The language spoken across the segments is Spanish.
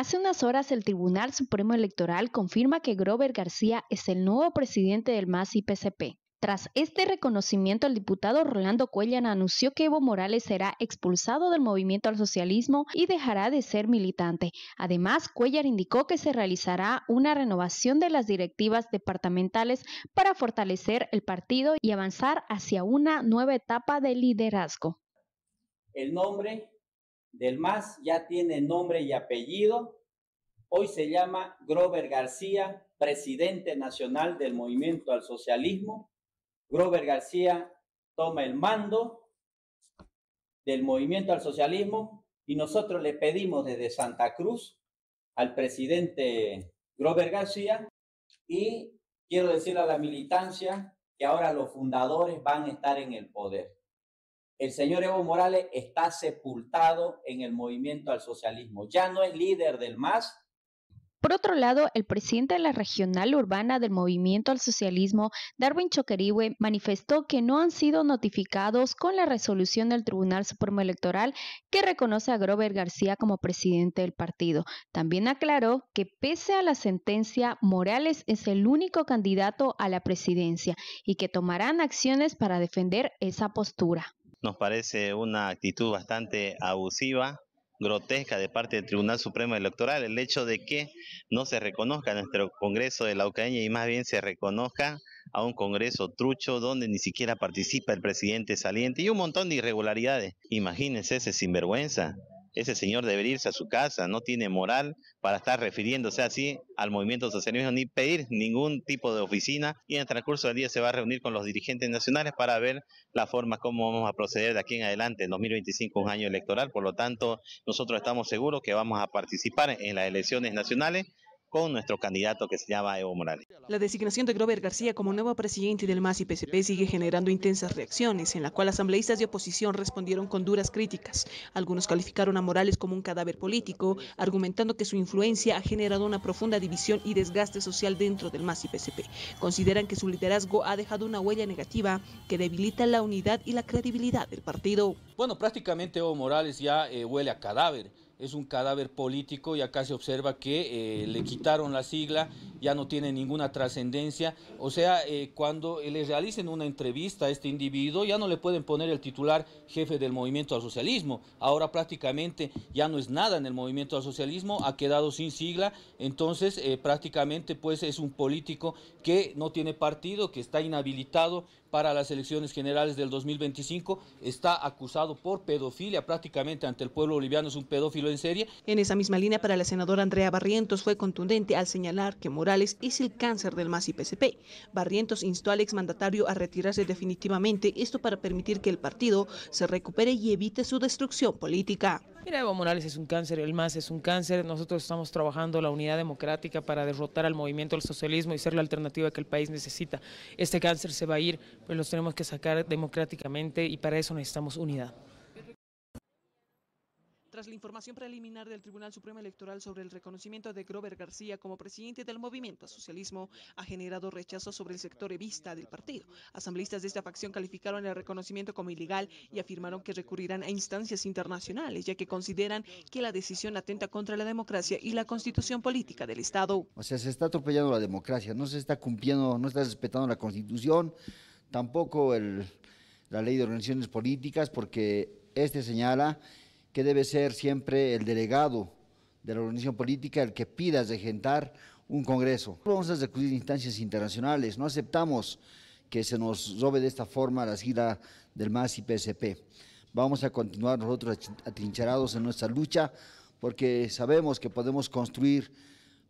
Hace unas horas el Tribunal Supremo Electoral confirma que Grover García es el nuevo presidente del MAS y PCP. Tras este reconocimiento, el diputado Rolando Cuellar anunció que Evo Morales será expulsado del movimiento al socialismo y dejará de ser militante. Además, Cuellar indicó que se realizará una renovación de las directivas departamentales para fortalecer el partido y avanzar hacia una nueva etapa de liderazgo. El nombre del MAS, ya tiene nombre y apellido. Hoy se llama Grover García, presidente nacional del Movimiento al Socialismo. Grover García toma el mando del Movimiento al Socialismo y nosotros le pedimos desde Santa Cruz al presidente Grover García y quiero decirle a la militancia que ahora los fundadores van a estar en el poder. El señor Evo Morales está sepultado en el movimiento al socialismo. Ya no es líder del MAS, por otro lado, el presidente de la regional urbana del movimiento al socialismo, Darwin Choquerihue, manifestó que no han sido notificados con la resolución del Tribunal Supremo Electoral que reconoce a Grover García como presidente del partido. También aclaró que pese a la sentencia, Morales es el único candidato a la presidencia y que tomarán acciones para defender esa postura nos parece una actitud bastante abusiva, grotesca de parte del Tribunal Supremo Electoral, el hecho de que no se reconozca nuestro Congreso de la Ucrania y más bien se reconozca a un Congreso trucho donde ni siquiera participa el presidente saliente y un montón de irregularidades. Imagínense ese sinvergüenza ese señor debería irse a su casa, no tiene moral para estar refiriéndose así al movimiento socialismo ni pedir ningún tipo de oficina y en el transcurso del día se va a reunir con los dirigentes nacionales para ver la forma como vamos a proceder de aquí en adelante. En 2025 un año electoral, por lo tanto nosotros estamos seguros que vamos a participar en las elecciones nacionales con nuestro candidato que se llama Evo Morales. La designación de Grover García como nuevo presidente del MAS y PCP sigue generando intensas reacciones, en la cual asambleístas de oposición respondieron con duras críticas. Algunos calificaron a Morales como un cadáver político, argumentando que su influencia ha generado una profunda división y desgaste social dentro del MAS y PCP. Consideran que su liderazgo ha dejado una huella negativa que debilita la unidad y la credibilidad del partido. Bueno, prácticamente Evo Morales ya eh, huele a cadáver es un cadáver político y acá se observa que eh, le quitaron la sigla, ya no tiene ninguna trascendencia. O sea, eh, cuando le realicen una entrevista a este individuo, ya no le pueden poner el titular jefe del movimiento al socialismo. Ahora prácticamente ya no es nada en el movimiento al socialismo, ha quedado sin sigla. Entonces, eh, prácticamente pues es un político que no tiene partido, que está inhabilitado para las elecciones generales del 2025, está acusado por pedofilia prácticamente ante el pueblo boliviano, es un pedófilo en En esa misma línea, para la senadora Andrea Barrientos fue contundente al señalar que Morales es el cáncer del MAS y PCP. Barrientos instó al exmandatario a retirarse definitivamente, esto para permitir que el partido se recupere y evite su destrucción política. Mira, Evo Morales es un cáncer, el MAS es un cáncer, nosotros estamos trabajando la unidad democrática para derrotar al movimiento del socialismo y ser la alternativa que el país necesita. Este cáncer se va a ir, pues los tenemos que sacar democráticamente y para eso necesitamos unidad la información preliminar del Tribunal Supremo Electoral sobre el reconocimiento de Grover García como presidente del movimiento socialismo, ha generado rechazo sobre el sector evista del partido. Asambleístas de esta facción calificaron el reconocimiento como ilegal y afirmaron que recurrirán a instancias internacionales, ya que consideran que la decisión atenta contra la democracia y la constitución política del Estado. O sea, se está atropellando la democracia, no se está cumpliendo, no está respetando la constitución, tampoco la ley de organizaciones políticas, porque este señala que debe ser siempre el delegado de la organización política el que pida regentar un Congreso. Vamos a recurrir instancias internacionales, no aceptamos que se nos robe de esta forma la sigla del MAS y PSP. Vamos a continuar nosotros atrincherados en nuestra lucha porque sabemos que podemos construir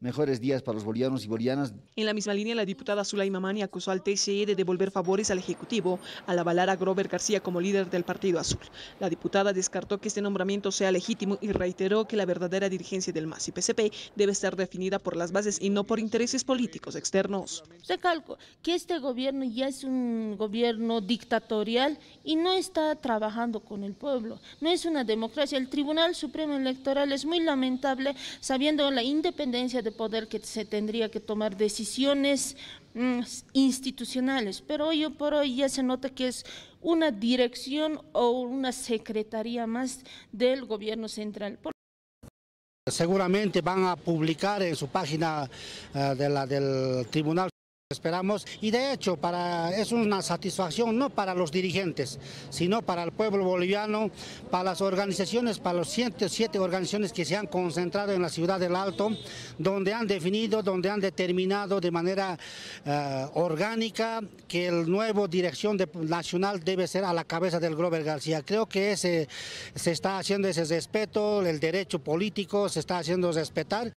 mejores días para los bolivianos y bolivianas. En la misma línea, la diputada Zulay acusó al TCE de devolver favores al Ejecutivo al avalar a Grover García como líder del Partido Azul. La diputada descartó que este nombramiento sea legítimo y reiteró que la verdadera dirigencia del MAS y PCP debe estar definida por las bases y no por intereses políticos externos. Se calcó que este gobierno ya es un gobierno dictatorial y no está trabajando con el pueblo. No es una democracia. El Tribunal Supremo Electoral es muy lamentable sabiendo la independencia de poder que se tendría que tomar decisiones mm, institucionales, pero hoy por hoy ya se nota que es una dirección o una secretaría más del gobierno central. Seguramente van a publicar en su página eh, de la, del Tribunal Esperamos y de hecho para, es una satisfacción no para los dirigentes, sino para el pueblo boliviano, para las organizaciones, para los 107 organizaciones que se han concentrado en la ciudad del Alto, donde han definido, donde han determinado de manera eh, orgánica que el nuevo dirección nacional debe ser a la cabeza del Grover García. Creo que ese, se está haciendo ese respeto, el derecho político se está haciendo respetar.